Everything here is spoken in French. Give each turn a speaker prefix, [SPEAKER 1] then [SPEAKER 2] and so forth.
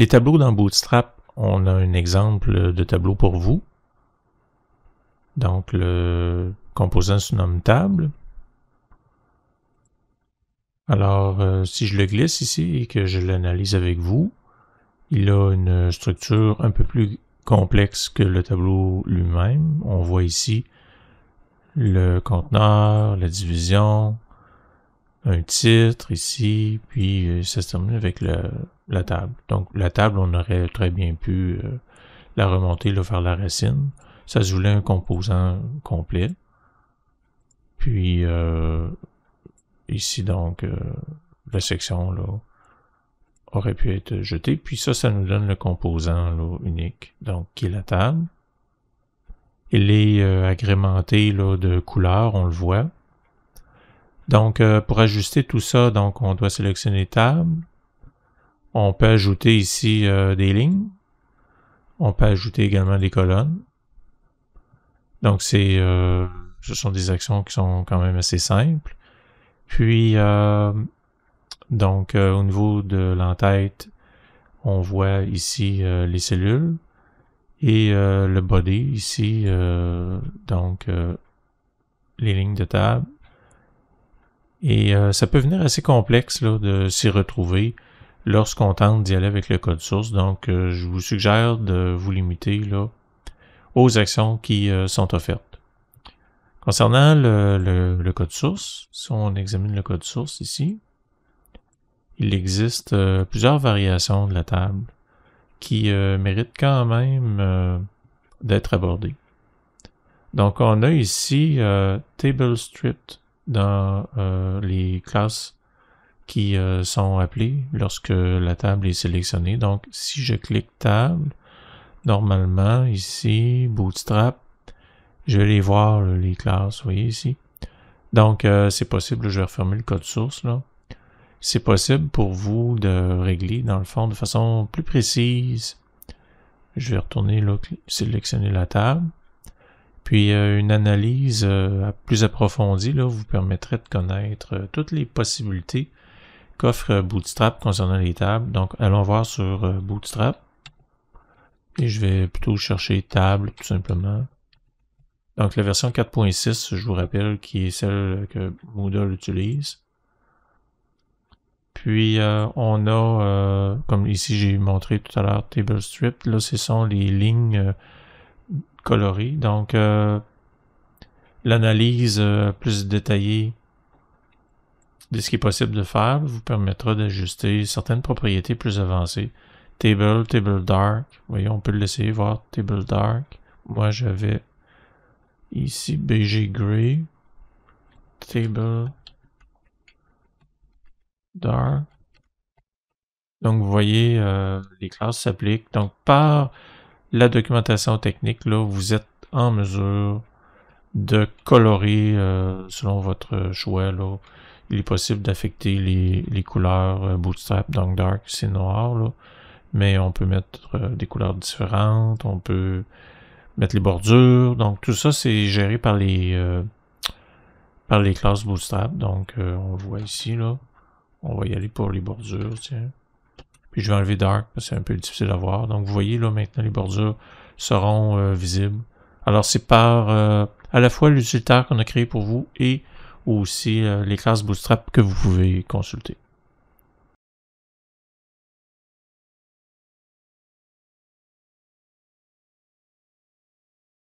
[SPEAKER 1] Les tableaux dans Bootstrap, on a un exemple de tableau pour vous. Donc le composant se nomme table. Alors, euh, si je le glisse ici et que je l'analyse avec vous, il a une structure un peu plus complexe que le tableau lui-même. On voit ici le conteneur, la division, un titre ici, puis euh, ça se termine avec la, la table. Donc la table, on aurait très bien pu euh, la remonter là, faire la racine. Ça se voulait un composant complet. Puis euh, ici donc la section là aurait pu être jetée. Puis ça, ça nous donne le composant là, unique, donc qui est la table. Il est agrémenté là, de couleurs, on le voit. Donc, euh, pour ajuster tout ça, donc on doit sélectionner table. On peut ajouter ici euh, des lignes. On peut ajouter également des colonnes. Donc, c'est, euh, ce sont des actions qui sont quand même assez simples. Puis, donc, au niveau de l'entête, on voit ici les cellules. Et le body ici, donc, les lignes de table et euh, ça peut venir assez complexe de s'y retrouver lorsqu'on tente d'y aller avec le code source. Donc, euh, je vous suggère de vous limiter là, aux actions qui euh, sont offertes. Concernant le, code source, si on examine le code source ici, il existe plusieurs variations de la table qui méritent quand même d'être abordées. Donc, on a ici table TableScript dans euh, les classes qui euh, sont appelées lorsque la table est sélectionnée. Donc, si je clique table, normalement, ici, Bootstrap, je vais les voir, les classes, vous voyez ici. Donc, euh, c'est possible, je vais refermer le code source, là. C'est possible pour vous de régler, dans le fond, de façon plus précise. Je vais retourner, sélectionner la table. Puis euh, une analyse euh, plus approfondie vous permettrait de connaître euh, toutes les possibilités qu'offre Bootstrap concernant les tables. Donc allons voir sur Bootstrap. Et je vais plutôt chercher table tout simplement. Donc la version 4.6, je vous rappelle, qui est celle que Moodle utilise. Puis on a, comme ici j'ai montré tout à l'heure, TableStrip, là ce sont les lignes coloré. Donc, euh, l'analyse euh, plus détaillée de ce qui est possible de faire vous permettra d'ajuster certaines propriétés plus avancées. Table, Table Dark. Voyons, on peut laisser voir. Table Dark. Moi, j'avais ici BG Gray. Table Dark. Donc, vous voyez, euh, les classes s'appliquent. Donc, par la documentation technique, là, vous êtes en mesure de colorer euh, selon votre choix. Là. Il est possible d'affecter les, couleurs euh, Bootstrap, donc Dark, c'est noir. Là. Mais on peut mettre euh, des couleurs différentes, on peut mettre les bordures. Donc tout ça, c'est géré par les, par les classes Bootstrap. Donc on voit ici. Là. On va y aller pour les bordures. Tiens. Puis je vais enlever Dark, parce que c'est un peu difficile à voir. Donc vous voyez là maintenant les bordures seront euh, visibles. Alors c'est par euh, à la fois l'utilitaire qu'on a créé pour vous et aussi euh, les classes Bootstrap que vous pouvez consulter.